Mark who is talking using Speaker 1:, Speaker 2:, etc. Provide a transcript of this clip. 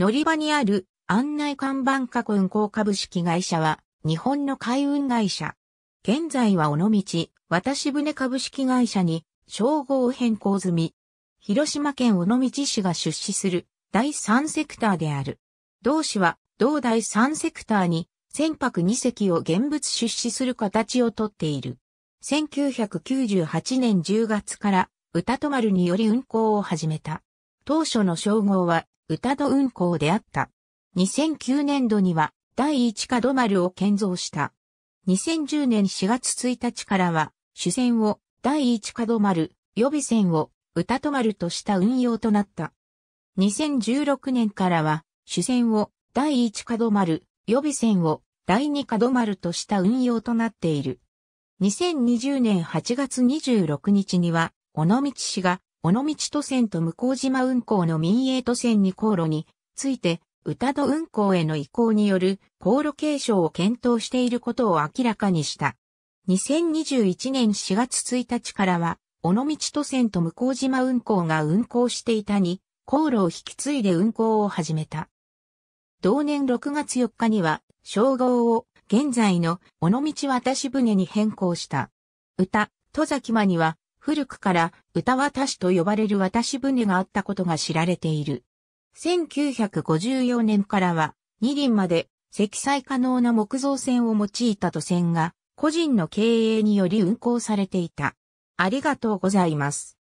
Speaker 1: 乗り場にある案内看板工運行株式会社は日本の海運会社。現在は尾道渡し船株式会社に称号を変更済み。広島県尾道市が出資する第3セクターである。同市は同第3セクターに船舶2隻を現物出資する形をとっている。1998年10月から歌と丸により運行を始めた。当初の称号は、歌戸運行であった。2009年度には、第一角丸を建造した。2010年4月1日からは、主戦を第一角丸、予備戦を歌戸丸とした運用となった。2016年からは、主戦を第一角丸、予備戦を第二角丸とした運用となっている。2020年8月26日には、尾道市が尾道都線と向島運行の民営都線に航路について、宇多戸運行への移行による航路継承を検討していることを明らかにした。2021年4月1日からは、尾道都線と向島運行が運行していたに、航路を引き継いで運行を始めた。同年6月4日には、称号を現在の尾道渡し船に変更した。歌、戸崎間には、古くから歌渡しと呼ばれる渡し船があったことが知られている。1954年からは二輪まで積載可能な木造船を用いた渡船が個人の経営により運航されていた。ありがとうございます。